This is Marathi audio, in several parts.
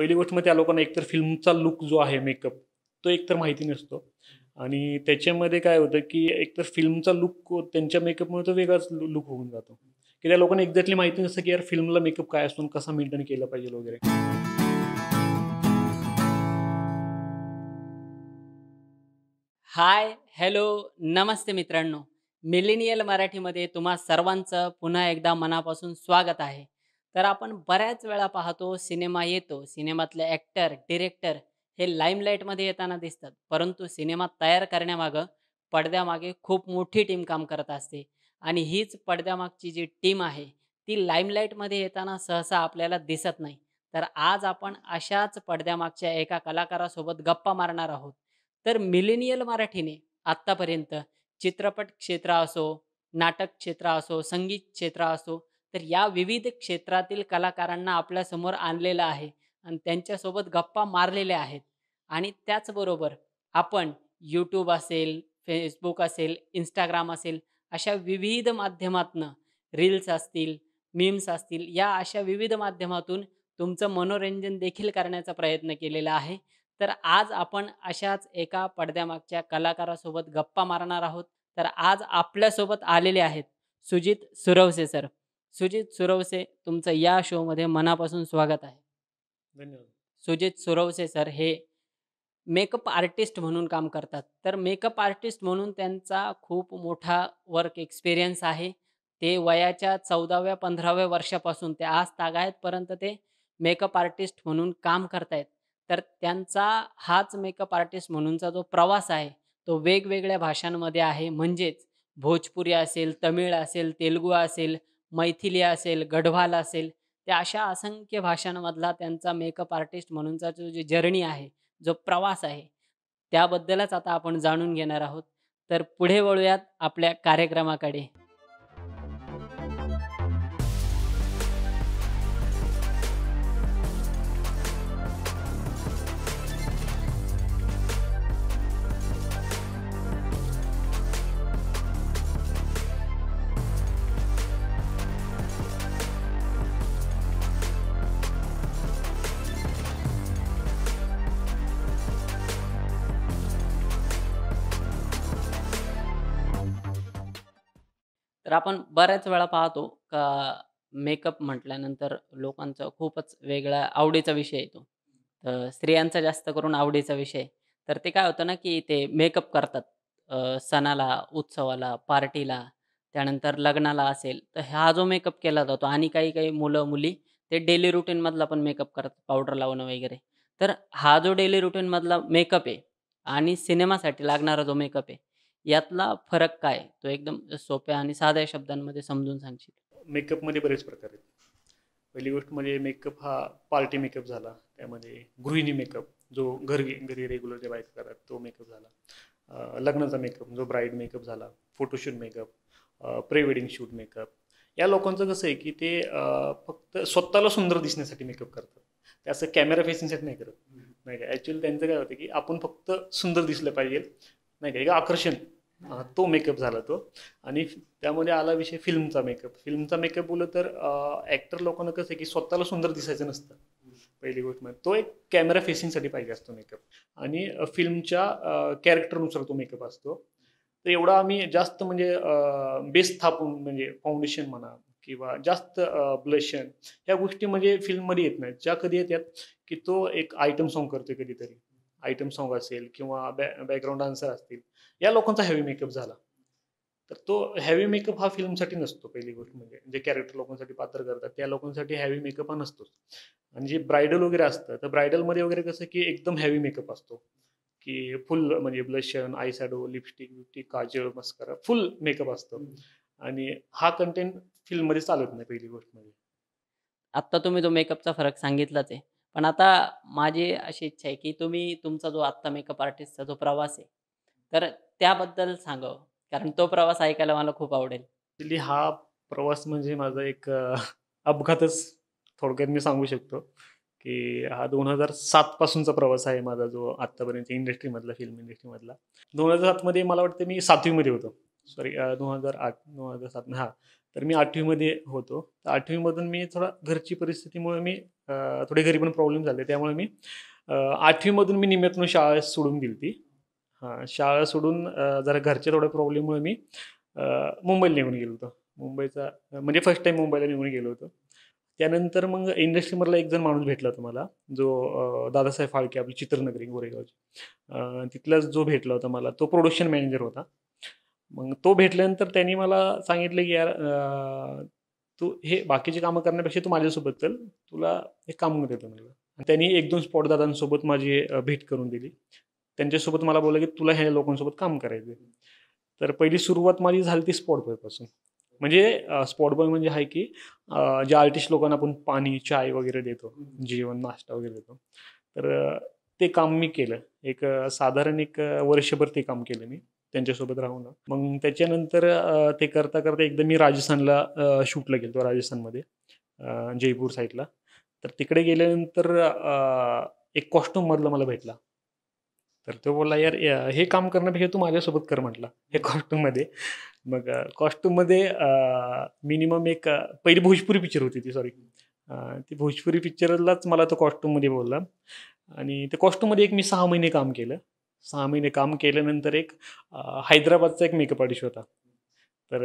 पहिली गोष्ट मग त्या लोकांना एकतर फिल्मचा लुक जो आहे मेकअप तो एकतर माहिती नसतो आणि त्याच्यामध्ये काय होतं की एकतर फिल्मचा लुक त्यांच्या मेकअपमुळे तो वेगळाच लुक होऊन जातो की त्या लोकांना एक्झॅक्टली माहिती नसतं की यार फिल्मला मेकअप काय असतो कसा मेंटेन केला पाहिजे वगैरे हाय हॅलो नमस्ते मित्रांनो मिलेनियल मराठीमध्ये तुम्हा सर्वांचं पुन्हा एकदा मनापासून स्वागत आहे तर आपण बऱ्याच वेळा पाहतो सिनेमा येतो सिनेमातले ॲक्टर डिरेक्टर हे लाईमलाईटमध्ये येताना दिसतात परंतु सिनेमा तयार करण्यामागं पडद्यामागे खूप मोठी टीम काम करत असते आणि हीच पडद्यामागची जी टीम आहे ती लाईमलाईटमध्ये येताना सहसा आपल्याला दिसत नाही तर आज आपण अशाच पडद्यामागच्या एका कलाकारासोबत गप्पा मारणार आहोत तर मिलेनियल मराठीने आत्तापर्यंत चित्रपट क्षेत्र असो नाटक क्षेत्र असो संगीत क्षेत्र असो तर या विविध क्षेत्रातील कलाकारांना आपल्यासमोर आणलेलं आहे आणि त्यांच्यासोबत गप्पा मारलेल्या आहेत आणि त्याचबरोबर आपण यूट्यूब असेल फेसबुक असेल इंस्टाग्राम असेल अशा विविध माध्यमातनं रील्स असतील मीम्स असतील या अशा विविध माध्यमातून तुमचं मनोरंजन देखील करण्याचा प्रयत्न केलेला आहे तर आज आपण अशाच एका पडद्यामागच्या कलाकारासोबत गप्पा मारणार आहोत तर आज आपल्यासोबत आलेले आहेत सुजित सुरवसे सर सुजित सुरवसे तुमचं या शोमध्ये मनापासून स्वागत आहे धन्यवाद सुजित सुरवसे सर हे मेकअप आर्टिस्ट म्हणून काम करतात तर मेकअप आर्टिस्ट म्हणून त्यांचा खूप मोठा वर्क एक्सपिरियन्स आहे ते वयाच्या चौदाव्या पंधराव्या वर्षापासून ते आज परंतु ते मेकअप आर्टिस्ट म्हणून काम करतायत तर त्यांचा हाच मेकअप आर्टिस्ट म्हणूनचा जो प्रवास आहे तो वेगवेगळ्या भाषांमध्ये आहे म्हणजेच भोजपुरी असेल तमिळ असेल तेलुगू असेल मैथिली असेल गढवाल असेल त्या अशा असंख्य भाषांमधला त्यांचा मेकअप आर्टिस्ट म्हणूनचा जो जी जर्नी आहे जो प्रवास आहे त्याबद्दलच आता आपण जाणून घेणार आहोत तर पुढे वळूयात आपल्या कार्यक्रमाकडे तर आपण बऱ्याच वेळा पाहतो का मेकअप म्हटल्यानंतर लोकांचा खूपच वेगळा आवडीचा विषय येतो तर स्त्रियांचा जास्त करून आवडीचा विषय तर ते काय होतं ना की ते मेकअप करतात सणाला उत्सवाला पार्टीला त्यानंतर लग्नाला असेल तर हा जो मेकअप केला जातो आणि काही काही मुलं मुली ते डेली रुटीनमधला पण मेकअप करतात पावडर लावणं वगैरे तर हा जो डेली रुटीनमधला मेकअप आहे आणि सिनेमासाठी लागणारा जो मेकअप आहे यातला फरक काय तो एकदम सोप्या आणि साध्या शब्दांमध्ये समजून सांगशील मेकअपमध्ये बरेच प्रकार आहेत पहिली गोष्ट म्हणजे मेकअप हा पार्टी मेकअप झाला त्यामध्ये गृहिणी मेकअप जो घरी घरी रेग्युलर जे बायक करतात तो मेकअप झाला लग्नाचा मेकअप जो ब्राईड मेकअप झाला photoshoot makeup pre wedding shoot makeup या लोकांचं कसं आहे की ते फक्त स्वतःला सुंदर दिसण्यासाठी मेकअप करतात ते असं कॅमेरा फेसिंगसाठी नाही करत नाही का ॲक्च्युअली त्यांचं काय होतं की आपण फक्त सुंदर दिसलं पाहिजे नाही का आकर्षण तो मेकअप झाला तो आणि त्यामध्ये आला विषय फिल्मचा मेकअप फिल्मचा मेकअप बोललं तर ॲक्टर लोकांना कसं आहे की स्वतःला सुंदर दिसायचं नसतं पहिली गोष्ट म्हणजे तो एक कॅमेरा फेसिंगसाठी पाहिजे असतो मेकअप आणि फिल्मच्या कॅरेक्टरनुसार तो मेकअप असतो तर एवढा आम्ही जास्त म्हणजे बेस थापून म्हणजे फाउंडेशन म्हणा किंवा जास्त ब्लशन ह्या गोष्टी म्हणजे फिल्ममध्ये येत नाहीत ज्या कधी येतात की तो एक आयटम सॉन्ग करतोय कधीतरी आयटम सॉन्ग असेल किंवा बॅ बॅकग्राऊंड डान्सर असतील या लोकांचा हेवी मेकअप झाला तर तो हॅवी मेकअप हा फिल्मसाठी नसतो पहिली गोष्ट म्हणजे जे कॅरेक्टर लोकांसाठी पात्र करतात त्या लोकांसाठी हॅवी मेकअप हा नसतोच आणि जे ब्रायडल वगैरे असतं तर ब्रायडलमध्ये वगैरे कसं की एकदम हॅवी मेकअप असतो की फुल म्हणजे ब्लशन आय सॅडो लिपस्टिक बिपस्टिक काजळ मस्करा फुल मेकअप असतो आणि हा कंटेंट फिल्ममध्ये चालत नाही पहिली गोष्ट म्हणजे आत्ता तुम्ही तो मेकअपचा फरक सांगितलाच आहे पण आता माझी अशी इच्छा आहे की तुम्ही तुमचा जो आत्ता मेकअप आर्टिस्टचा जो प्रवास आहे तर त्याबद्दल सांगावं कारण तो प्रवास ऐकायला मला खूप आवडेल हा प्रवास म्हणजे माझा एक अपघातच थोडक्यात मी सांगू शकतो की हा दोन हजार सात पासूनचा प्रवास आहे माझा जो आत्तापर्यंत इंडस्ट्रीमधला फिल्म इंडस्ट्रीमधला दोन हजार सातमध्ये मला वाटतं मी सातवीमध्ये होतो सॉरी दोन हजार आठ दोन हजार सात हा तर मी आठवीमध्ये होतो तर आठवीमधून मी थोडा घरची परिस्थितीमुळे मी थोडे घरी पण प्रॉब्लेम झाले त्यामुळे मी आठवीमधून मी निम्यातून शाळा सोडून गेली ती हां शाळा सोडून जरा घरच्या थोड्या प्रॉब्लेममुळे मी मुंबईला निघून गेलो होतो मुंबईचा म्हणजे फर्स्ट टाईम मुंबईला निघून गेलो होतो त्यानंतर मग इंडस्ट्रीमधला एक जण माणूस भेटला होता मला जो दादासाहेब फाळके आपली चित्रनगरी गोरेगावची तिथलाच जो भेटला होता मला तो प्रोडक्शन मॅनेजर होता मग तो भेटल्यानंतर त्यांनी मला सांगितलं की यार तू हे बाकीची कामं करण्यापेक्षा तू माझ्यासोबत चल तुला एक काम देतो आणि त्यांनी एक दोन स्पॉट दादांसोबत माझी भेट करून दिली त्यांच्यासोबत मला बोललं की तुला ह्या लोकांसोबत काम करायचं तर पहिली सुरुवात माझी झाली ती स्पॉट बॉयपासून म्हणजे स्पॉट बॉय म्हणजे आहे की ज्या आर्टिस्ट लोकांना आपण पाणी चाय वगैरे देतो जेवण नाश्ता वगैरे देतो तर ते काम मी केलं एक साधारण एक वर्षभर ते काम केलं मी त्यांच्यासोबत राहून मग त्याच्यानंतर ते करता करता एकदा मी राजस्थानला शूटला गेलो राजस्थानमध्ये जयपूर साईडला तर तिकडे गेल्यानंतर एक कॉस्ट्युम मधला मला भेटला तर तो बोलला यार हे काम करण्यापेक्षा तू माझ्यासोबत कर म्हटला हे कॉस्ट्यूममध्ये मग कॉस्ट्यूममध्ये मिनिमम एक पहिली भोजपुरी पिक्चर होती ती सॉरी ती भोजपुरी पिक्चरलाच मला तो कॉस्ट्यूममध्ये बोलला आणि त्या कॉस्ट्यूममध्ये एक मी सहा महिने काम केलं सहा महिने काम केल्यानंतर एक हैदराबादचा एक मेकअप आर्टिस्ट होता तर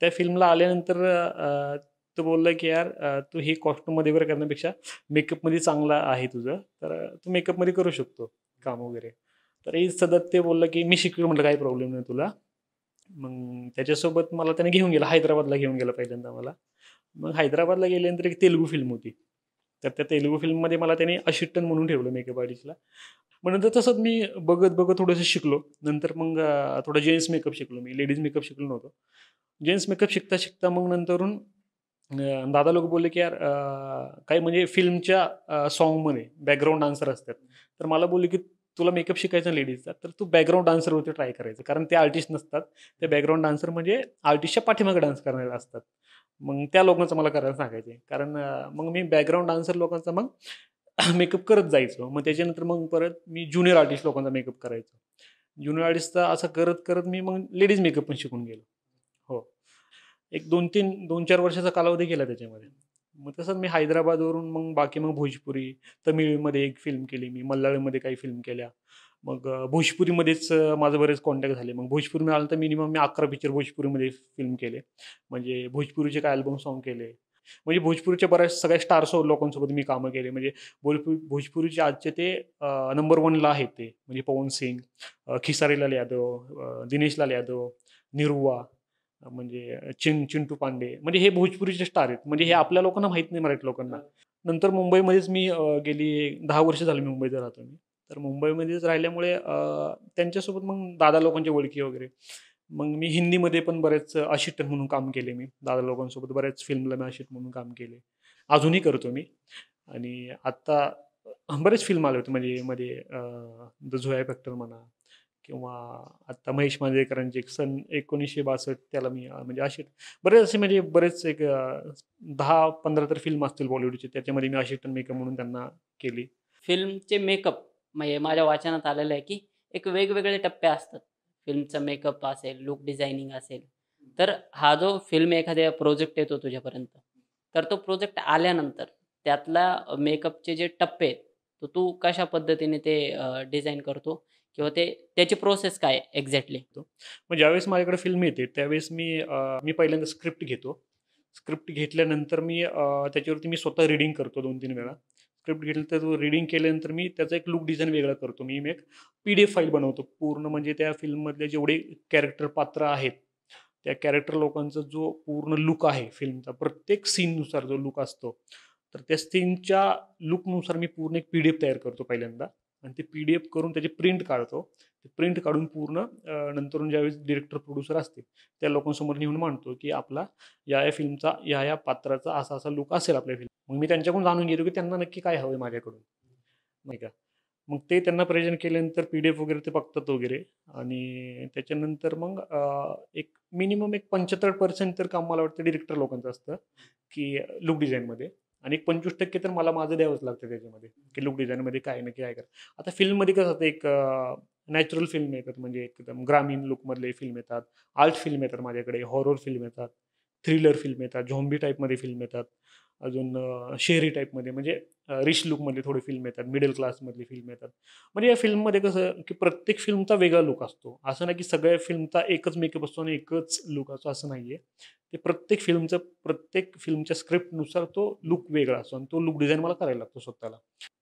त्या फिल्मला आल्यानंतर तो बोलला की यार तू हे कॉस्ट्यूममध्ये वगैरे करण्यापेक्षा मेकअपमध्ये चांगला आहे तुझं तर तू मेकअपमध्ये करू शकतो काम वगैरे तर हे सदत ते बोललं की मी शिकलो म्हटलं काही प्रॉब्लेम नाही तुला मग त्याच्यासोबत मला त्याने घेऊन गेला हैदराबादला घेऊन गेला पहिल्यांदा मला मग हैदराबादला गेल्यानंतर एक तेलुगू फिल्म होती तर त्या तेलुगू फिल्ममध्ये मला त्याने अशिट्टन म्हणून ठेवलं मेकअप आर्टिस्टला मग नंतर तसंच मी बघत बघत थोडंसं शिकलो नंतर मग थोडा जेंट्स मेकअप शिकलो मी लेडीज मेकअप शिकलो नव्हतो जेंट्स मेकअप शिकता शिकता मग नंतरून दादा लोक बोलले की यार काय म्हणजे फिल्मच्या सॉन्गमध्ये बॅकग्राऊंड डान्सर असतात तर मला बोलले की तुला मेकअप शिकायचा लेडीजचा तर तू बॅकग्राऊंड डान्सरवरती ट्राय करायचं कारण ते आर्टिस्ट नसतात ते बॅकग्राऊंड डान्सर म्हणजे आर्टिस्टच्या पाठीमागे डान्स करणारे असतात मग त्या लोकांचं मला करायला सांगायचे कारण मग मी बॅकग्राऊंड डान्सर लोकांचा मग मेकअप करत जायचो मग त्याच्यानंतर मग परत मी ज्युनियर आर्टिस्ट लोकांचा मेकअप करायचो ज्युनियर आर्टिस्टचा असं करत करत मी मग लेडीज मेकअप पण शिकून गेलो हो एक दोन तीन दोन चार वर्षाचा कालावधी गेला त्याच्यामध्ये मग तसंच मी हैदराबादवरून मग बाकी मग भोजपुरी तमिळमध्ये एक फिल्म केली मी मल्याळीमध्ये काही फिल्म केल्या मग भोजपुरीमध्येच माझं बरेच कॉन्टॅक्ट झाले मग भोजपुरी आलं तर मिनिमम मी अकरा पिक्चर भोजपुरीमध्ये फिल्म केले म्हणजे भोजपुरीचे काय अल्बम सॉन्ग केले म्हणजे भोजपुरीच्या बऱ्याच सगळ्या स्टारसो लोकांसोबत मी कामं केले म्हणजे भोजपुरी भोजपुरीचे आजचे ते नंबर वनला आहेत ते म्हणजे पवन सिंग खिसारीलाल यादव दिनेशलाल यादव निरुवा म्हणजे चिं चिंटू पांडे म्हणजे हे भोजपुरीचे स्टार आहेत म्हणजे हे आपल्या लोकांना माहीत नाही मराठी लोकांना नंतर मुंबईमध्येच मी गेली दहा वर्ष झाली मुंबईत राहतो मी तर मुंबईमध्येच राहिल्यामुळे त्यांच्यासोबत मग दादा लोकांची ओळखी वगैरे मग मी हिंदीमध्ये पण बरेच अशिट म्हणून काम केले मी दादा लोकांसोबत बऱ्याच फिल्मला मी अशिट म्हणून काम केले अजूनही करतो मी आणि आत्ता बरेच फिल्म आले होते म्हणजे मध्ये द झोया फॅक्टर म्हणा किंवा आत्ता महेश मांजरेकरांचे एक सन एकोणीसशे बासष्ट त्याला मी म्हणजे आशिट बरेच असे म्हणजे बरेच एक दहा पंधरा तर फिल्म असतील बॉलिवूडचे त्याच्यामध्ये मी अशी मेकअप म्हणून त्यांना केली फिल्मचे मेकअप माझ्या वाचनात आलेलं आहे की एक वेगवेगळे टप्पे असतात फिल्मचा मेकअप असेल लुक डिझायनिंग असेल तर हा जो फिल्म एखाद्या प्रोजेक्ट येतो तुझ्यापर्यंत तर तो प्रोजेक्ट आल्यानंतर त्यातला मेकअपचे जे टप्पे आहेत तो तू कशा पद्धतीने ते डिझाईन करतो किंवा ते त्याची प्रोसेस काय एक्झॅक्टली मग ज्यावेळेस माझ्याकडे फिल्म येते त्यावेळेस मी मी पहिल्यांदा स्क्रिप्ट घेतो स्क्रिप्ट घेतल्यानंतर मी त्याच्यावरती मी स्वतः रिडिंग करतो दोन तीन वेळा स्क्रिप्ट घेतलं तो रिडिंग केल्यानंतर मी त्याचा एक लुक डिझाईन वेगळा करतो मी एक पी डी एफ फाईल बनवतो पूर्ण म्हणजे त्या फिल्ममधले जेवढे कॅरेक्टर पात्र आहेत त्या कॅरेक्टर लोकांचा जो पूर्ण लुक आहे फिल्मचा प्रत्येक सीननुसार जो लुक असतो तर त्या सीनच्या लुकनुसार मी पूर्ण एक पी डी एफ तयार करतो पहिल्यांदा आणि ते पी डी एफ करून त्याची प्रिंट काढतो ते प्रिंट काढून पूर्ण नंतर ज्यावेळेस डिरेक्टर प्रोड्युसर असतील त्या लोकांसमोर नेऊन मांडतो की आपला या या फिल्मचा या या पात्राचा असा असा लुक असेल आपल्या फिल्म मग मी त्यांच्याकडून जाणून घेतो की त्यांना नक्की काय हवं आहे माझ्याकडून नाही का मग ते त्यांना प्रेझेंट केल्यानंतर पी डी एफ वगैरे ते बघतात वगैरे आणि त्याच्यानंतर मग एक मिनिमम एक पंच्याहत्तर पर्सेंट तर काम मला वाटतं डिरेक्टर लोकांचं असतं की लुक डिझाईनमध्ये आणि एक पंचवीस टक्के तर मला माझं द्यावंच लागतं त्याच्यामध्ये की लुक डिझाईनमध्ये काय नक्की काय कर आता फिल्ममध्ये कसं होतं एक नॅचरल फिल्म येतात म्हणजे एकदम ग्रामीण लुकमधले फिल्म येतात आर्ट फिल्म येतात माझ्याकडे हॉरर फिल्म येतात थ्रिलर फिल्म येतात झोंबी टाईपमध्ये फिल्म येतात अजून शेरी टाईपमध्ये म्हणजे रिच लुकमधले थोडे फिल्म येतात मिडल क्लासमधली फिल्म येतात म्हणजे या फिल्ममध्ये कसं की प्रत्येक फिल्मचा वेगळा लुक असतो असं नाही की सगळ्या फिल्मचा एकच मेकअप असतो आणि एकच लुक असतो असं नाही आहे ते प्रत्येक फिल्मचं प्रत्येक फिल्मच्या स्क्रिप्टनुसार तो लुक वेगळा असतो आणि तो लुक डिझाईन मला करायला लागतो स्वतःला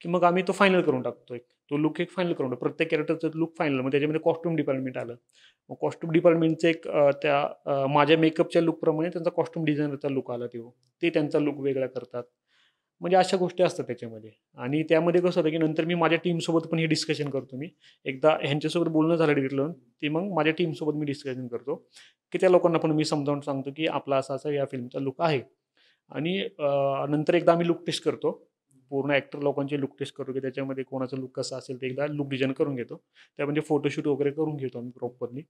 की मग आम्ही तो फायनल करून टाकतो एक तो लुक एक फायनल करून टाकतो प्रत्येक कॅरेक्टरचं लुक फायनल मग त्याच्यामध्ये कॉस्ट्युम डिपार्टमेंट आलं मग कॉस्ट्युम डिपार्टमेंटचं एक त्या माझ्या मेकअपच्या लुकप्रमाणे त्यांचा कॉस्ट्युम डिझायनरचा लुक आला तो ते त्यांचा लुक वेगळा करतात म्हणजे अशा गोष्टी असतात त्याच्यामध्ये आणि त्यामध्ये कसं होतं की नंतर मी माझ्या टीमसोबत पण हे डिस्कशन करतो मी एकदा ह्यांच्यासोबत बोलणं झालं डिटेल ते मग माझ्या टीमसोबत मी डिस्कशन करतो की त्या लोकांना पण मी समजावून सांगतो की आपला असा असा या फिल्मचा लुक आहे आणि नंतर एकदा आम्ही लुक टेस्ट करतो पूर्ण ॲक्टर लोकांचे लुक टेस्ट करतो की त्याच्यामध्ये कोणाचा लुक कसा असेल ते एकदा लुक डिझाईन करून घेतो त्या म्हणजे फोटोशूट वगैरे करून घेतो आम्ही प्रॉपरली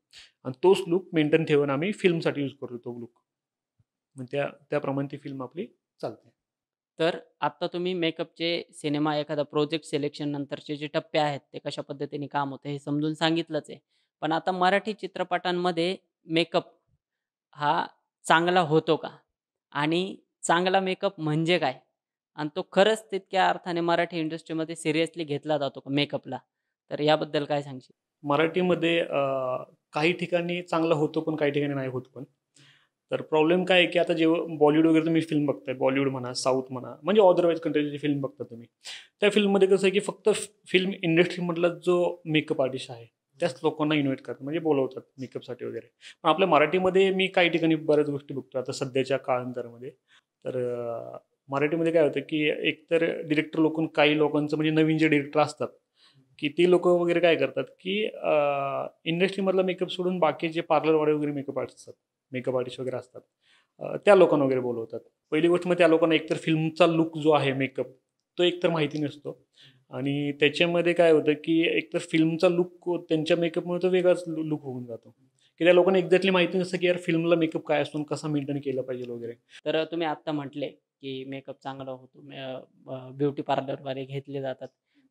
आणि तोच लुक मेंटेन ठेवून आम्ही फिल्मसाठी यूज करतो तो लुक मग त्या त्याप्रमाणे ती फिल्म आपली चालते तर आत्ता तुम्ही मेकअपचे सिनेमा एखादा प्रोजेक्ट सिलेक्शन नंतरचे जे टप्पे आहेत ते कशा पद्धतीने काम होतं हे समजून सांगितलंच आहे पण आता मराठी चित्रपटांमध्ये मेकअप हा चांगला होतो का आणि चांगला मेकअप म्हणजे काय आणि तो खरंच तितक्या अर्थाने मराठी इंडस्ट्रीमध्ये सिरियसली घेतला जातो का मेकअपला तर याबद्दल काय सांगशील मराठीमध्ये काही ठिकाणी चांगला होतो पण काही ठिकाणी नाही होत पण तर प्रॉब्लेम काय आहे की आता जेव्हा बॉलिवूड वगैरे तुम्ही फिल्म बघताय बॉलिवूड म्हणा साऊथ म्हणा म्हणजे अदरवाईज कंट्रीची फिल्म बघता तुम्ही त्या फिल्ममध्ये कसं आहे की फक्त फिल्म इंडस्ट्रीमधला जो मेकअप आर्टिस्ट आहे त्याच लोकांना इन्व्हाइट करतात म्हणजे बोलवतात मेकअपसाठी वगैरे पण आपल्या मराठीमध्ये मी काही ठिकाणी बऱ्याच गोष्टी बघतो आता सध्याच्या काळांतरामध्ये तर मराठीमध्ये काय होतं की एकतर डिरेक्टर लोकून काही लोकांचं म्हणजे नवीन जे डिरेक्टर असतात की ते लोक वगैरे काय करतात की इंडस्ट्रीमधला मेकअप सोडून बाकी जे पार्लरवाडे वगैरे मेकअप आर्टिस्ट असतात मेकअप आर्टिस्ट वगैरे असतात त्या लोकांना वगैरे बोलवतात पहिली गोष्ट मग म्हणजे त्या लोकांना एकतर फिल्मचा लुक जो आहे मेकअप तो एकतर माहिती नसतो आणि त्याच्यामध्ये काय होतं की एकतर फिल्मचा लुक त्यांच्या मेकअपमुळे तो वेगळाच लुक होऊन जातो की त्या लोकांना एक्झॅक्टली माहिती नसतं की यार फिल्मला मेकअप काय असून कसा मेंटेन केलं पाहिजे वगैरे तर तुम्ही आत्ता म्हटले की मेकअप चांगला होतो ब्युटी पार्लरद्वारे घेतले जातात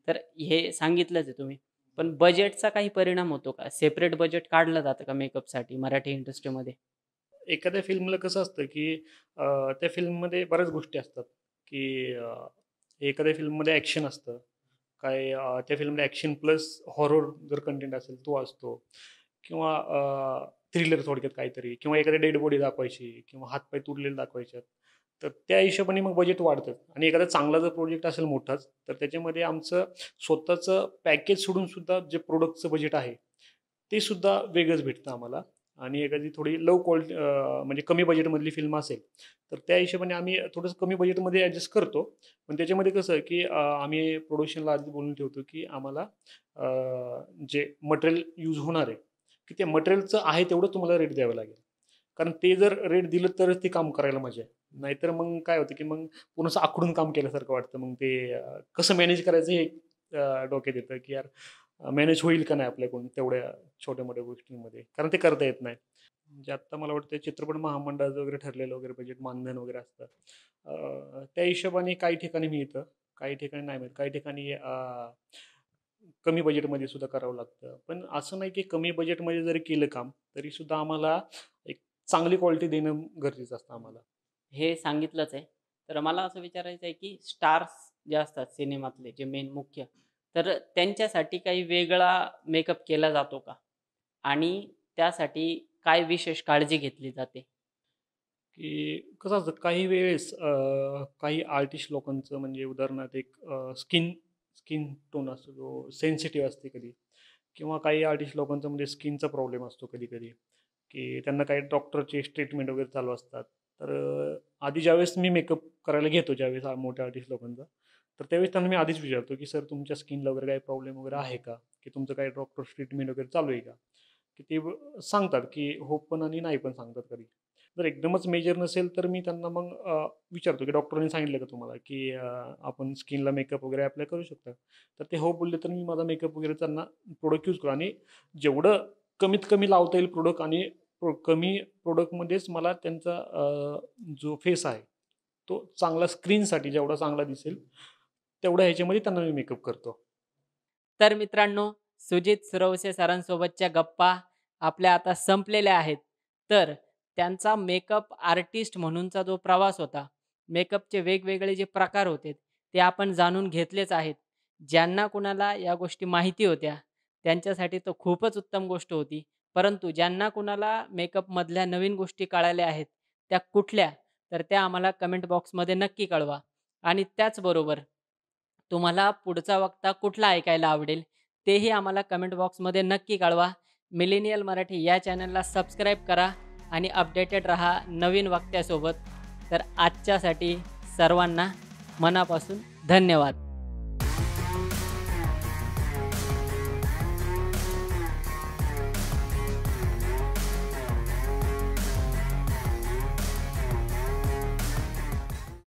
तर हे सांगितलंच आहे तुम्ही पण बजेटचा काही परिणाम होतो का सेपरेट बजेट काढलं जातं का मेकअपसाठी मराठी इंडस्ट्रीमध्ये एखाद्या फिल्मला कसं असतं की त्या फिल्ममध्ये बऱ्याच गोष्टी असतात की एखाद्या फिल्ममध्ये ॲक्शन असतं काय त्या फिल्ममध्ये ॲक्शन प्लस हॉरर जर कंटेंट असेल तो असतो किंवा थ्रिलर थोडक्यात काहीतरी किंवा एखाद्या डेड बॉडी दाखवायची किंवा हातपाय तुरलेले दाखवायच्यात तर त्या हिशोबाने मग बजेट वाढतं आणि एखादा चांगला जर प्रोजेक्ट असेल मोठाच तर त्याच्यामध्ये आमचं स्वतःचं पॅकेज सोडूनसुद्धा जे प्रोडक्टचं बजेट आहे ते सुद्धा वेगळंच भेटतं आम्हाला आणि एखादी थोडी लो क्वालिटी म्हणजे कमी बजेटमधली फिल्म असेल तर त्या हिशोबाने आम्ही थोडंसं कमी बजेटमध्ये ॲडजस्ट करतो पण त्याच्यामध्ये कसं की आम्ही प्रोडक्शनला आधी बोलून ठेवतो की आम्हाला जे मटेरियल यूज होणार आहे की ते मटेरियलचं आहे तेवढं तुम्हाला रेट द्यावं लागेल कारण ते जर रेट दिलं तरच ते काम करायला मजा आहे नाहीतर मग काय होतं की मग पूर्णच आखडून काम केल्यासारखं वाटतं मग ते कसं मॅनेज करायचं हे डोक्यात येतं की यार मॅनेज होईल का नाही आपल्याकडून तेवढ्या छोट्या मोठ्या गोष्टींमध्ये कारण ते करता येत नाही म्हणजे आत्ता मला वाटतं चित्रपट महामंडळाचं वगैरे ठरलेलं वगैरे बजेट मानधन वगैरे असतं त्या हिशोबाने काही ठिकाणी मिळतं काही ठिकाणी नाही मिळत काही ठिकाणी कमी बजेटमध्ये सुद्धा करावं लागतं पण असं नाही की कमी बजेटमध्ये जरी केलं काम तरी सुद्धा आम्हाला एक चांगली क्वालिटी देणं गरजेचं असतं आम्हाला हे सांगितलंच आहे तर मला असं विचारायचं आहे की स्टार्स जे असतात सिनेमातले जे मेन मुख्य तर त्यांच्यासाठी काही वेगळा मेकअप केला जातो का आणि त्यासाठी काय विशेष काळजी घेतली जाते की कसं असतं काही वेळेस काही आर्टिस्ट लोकांचं म्हणजे उदाहरणार्थ एक स्किन स्किन टोन असतो जो सेन्सिटिव्ह असते कधी किंवा काही आर्टिस्ट लोकांचं म्हणजे स्किनचा प्रॉब्लेम असतो कधी कधी की त्यांना काही डॉक्टरचे ट्रीटमेंट वगैरे चालू असतात तर आधी ज्यावेळेस मी मेकअप करायला घेतो ज्यावेळेस मोठ्या आर्टिस्ट लोकांचा तर त्यावेळेस त्यांना मी आधीच विचारतो की सर तुमच्या स्किनला वगैरे काही प्रॉब्लेम वगैरे आहे का की तुमचं काही डॉक्टर ट्रीटमेंट वगैरे चालू आहे का की ते सांगतात की हो पण आणि नाही पण सांगतात कधी जर एकदमच मेजर नसेल तर मी त्यांना मग विचारतो की डॉक्टरने सांगितलं का तुम्हाला की आपण स्किनला मेकअप वगैरे अप्लाय करू शकता तर ते हो बोलले तर मी माझा मेकअप वगैरे त्यांना प्रोडक्ट यूज करू आणि जेवढं कमीत कमी लावता येईल प्रोडक्ट आणि प्रो कमी प्रोडक्टमध्येच मला त्यांचा जो फेस आहे तो चांगला स्क्रीनसाठी जेवढा चांगला दिसेल तेवढ्या ह्याच्यामध्ये त्यांना मी मेकअप करतो तर मित्रांनो सुजित सुरवसे सरांसोबतच्या गप्पा आपल्या आता संपलेल्या आहेत तर त्यांचा मेकअप आर्टिस्ट म्हणूनचा जो प्रवास होता मेकअपचे वेगवेगळे जे प्रकार होते ते आपण जाणून घेतलेच आहेत ज्यांना कुणाला या गोष्टी माहिती होत्या त्यांच्यासाठी तो खूपच उत्तम गोष्ट होती परंतु ज्यांना कुणाला मेकअपमधल्या नवीन गोष्टी कळाल्या आहेत त्या कुठल्या तर त्या आम्हाला कमेंट बॉक्समध्ये नक्की कळवा आणि त्याचबरोबर तुम्हाला पुढचा वक्ता कुठला ऐकायला आवडेल तेही आम्हाला कमेंट बॉक्समध्ये नक्की कळवा मिलेनियल मराठी या चॅनलला सबस्क्राईब करा आणि अपडेटेड रहा नवीन वक्त्यासोबत तर आजच्यासाठी सर्वांना मनापासून धन्यवाद